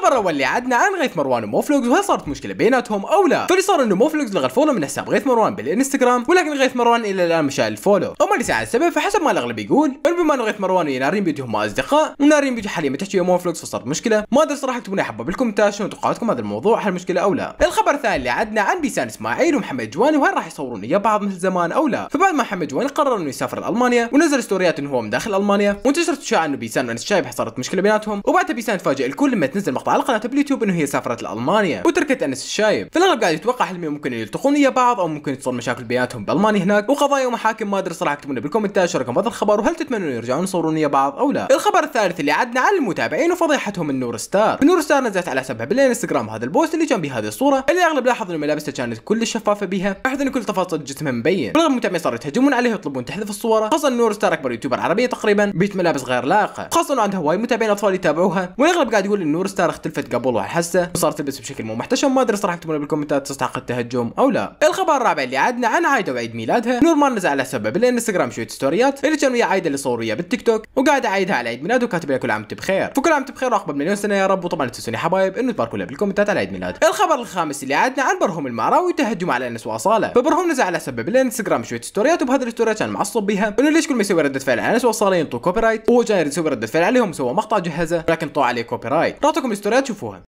الخبر الاول اللي عدنا عن غيث مروان وموفلوكس وهل صارت مشكله بيناتهم او لا فاللي صار انه موفلوكس لغى الفولو من حساب غيث مروان بالانستغرام ولكن غيث مروان الى الان مشى الفولو وما ليس على السبب فحسب ما الاغلب يقول بما انه غيث مروان ونارين بيوتي هم اصدقاء ونارين بيوتي حاليا تحكي ويا موفلوكس فصارت مشكله ما ادري صراحه اكتبوا لي حبه بالكومنتات شنو توقعاتكم هذا الموضوع هل مشكله او لا الخبر الثاني اللي عدنا عن بيسان اسماعيل ومحمد جواني وهل راح يصورون ويا بعض مثل زمان او لا فبعد ما محمد جواني قرر انه يسافر المانيا ونزل ستوريات انه هو من داخل المانيا وانتشرت اشاعه انه بيسان وانس شايب صارت مشكله بيناتهم وبعدها بيسان تفاجئ الكل لما تنزل مقطع على قناته باليوتيوب انه هي سافرت لالمانيا وتركت انس الشايب في الاغلب قاعد يتوقع حلمي ممكن يلتقون ويا بعض او ممكن تصير مشاكل بيناتهم بالمانيا هناك وقضايا ومحاكم ما ادري صراحه اكتبوا لنا بالكومنتات شو رايكم بهذا الخبر وهل تتمنون يرجعون يصورون ويا بعض او لا الخبر الثالث اللي عدنا على المتابعين وفضيحتهم من نور ستار نور ستار نزلت على حسابها بالانستغرام هذا البوست اللي جنب هذه الصوره اللي اغلب لاحظ ان ملابسها كانت كل شفافه بها بحيث ان كل تفاصيل جسمها مبين بالرغم المتابعين صاروا يتهجمون عليه ويطلبون تحذف الصوره خاصه نور ستار اكبر يوتيوبر عربيه تقريبا بيت ملابس غير لائقه خاصه انه عندها هواي متابعين اطفال يتابعوها واغلب قاعد يقول ان نور ستار الفرق اختلفت قبل وحسه وصارت تلبس بشكل مو محتشم ما ادري صراحه اكتبوا بالكومنتات تستحق التهجم او لا الخبر الرابع اللي عدنا عن عايده وعيد ميلادها نور ما نزل على سبب الانستغرام شويه ستوريات اللي كان ويا عايده اللي صور وياه بالتيك توك وقاعد اعيدها على عيد ميلاد وكاتب لها كل عام وانت بخير فكل عام وانت بخير وعقبال مليون سنه يا رب وطبعا لا تنسوني حبايب انه تباركوا لها بالكومنتات على عيد ميلاد الخبر الخامس اللي عدنا عن برهم المعراوي وتهجم على انس واصاله فبرهم نزل على سبب الانستغرام شويه ستوريات وبهذه الستوريات كان معصب بها انه ليش كل ما يسوي رده فعل على انس واصاله ينطوا كوبي رايت وهو جاي يسوي رده فعل عليهم سوى مقطع جهزه ولكن طوع عليه كوبي رايت راتكم الستوريات شوفوها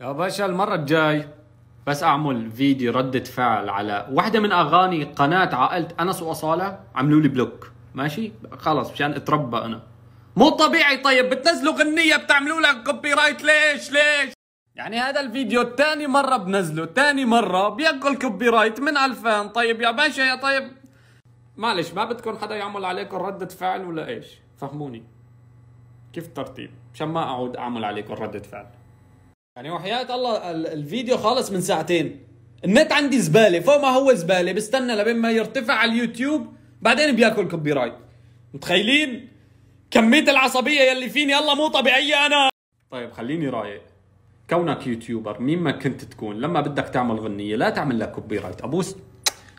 يا باشا المرة الجاي بس اعمل فيديو ردة فعل على واحدة من اغاني قناة عائلة انس واصالة عملوا لي بلوك ماشي خلص مشان اتربى انا مو طبيعي طيب بتنزلوا غنية بتعملوا لها كوبي رايت ليش ليش يعني هذا الفيديو تاني مرة بنزله تاني مرة بياكل كوبي رايت من ألفان طيب يا باشا يا طيب معلش ما بدكم حدا يعمل عليكم ردة فعل ولا ايش فهموني كيف الترتيب عشان ما اعود اعمل عليكم ردة فعل يعني وحياة الله الفيديو خالص من ساعتين النت عندي زبالة فوق ما هو زبالة بستنى لبين ما يرتفع على اليوتيوب بعدين بياكل كوبي رايت متخيلين كمية العصبية يلي فيني الله مو طبيعية انا طيب خليني رايق كونك يوتيوبر مين ما كنت تكون لما بدك تعمل غنية لا تعمل لها كوبي رايت ابوس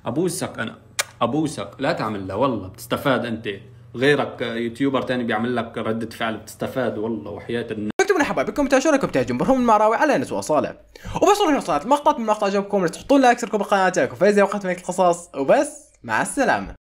ابوسك انا ابوسك لا تعمل لها والله بتستفاد انت غيرك يوتيوبر تاني بيعمل لك ردة فعل بتستفاد والله وحياة الناس اكتبوا لنا حبايبكم تاشونكم تاع جمهورهم المراوي على انس وصاله وبس نروح لصالة المقطع من مقطع عجبكم تحطون لايك تشتركوا بقناتكم فاذا وقت ملك القصص وبس مع السلامة